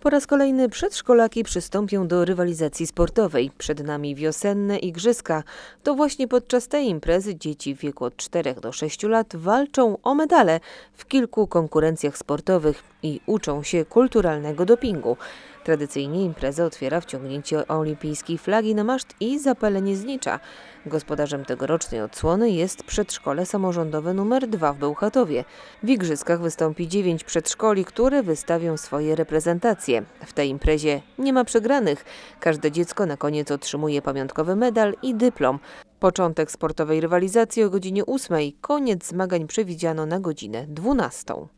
Po raz kolejny przedszkolaki przystąpią do rywalizacji sportowej. Przed nami wiosenne igrzyska. To właśnie podczas tej imprezy dzieci w wieku od 4 do 6 lat walczą o medale w kilku konkurencjach sportowych i uczą się kulturalnego dopingu. Tradycyjnie imprezę otwiera wciągnięcie olimpijskiej flagi na maszt i zapalenie znicza. Gospodarzem tegorocznej odsłony jest przedszkole samorządowe numer 2 w Bełchatowie. W igrzyskach wystąpi 9 przedszkoli, które wystawią swoje reprezentacje. W tej imprezie nie ma przegranych. Każde dziecko na koniec otrzymuje pamiątkowy medal i dyplom. Początek sportowej rywalizacji o godzinie 8, koniec zmagań przewidziano na godzinę 12.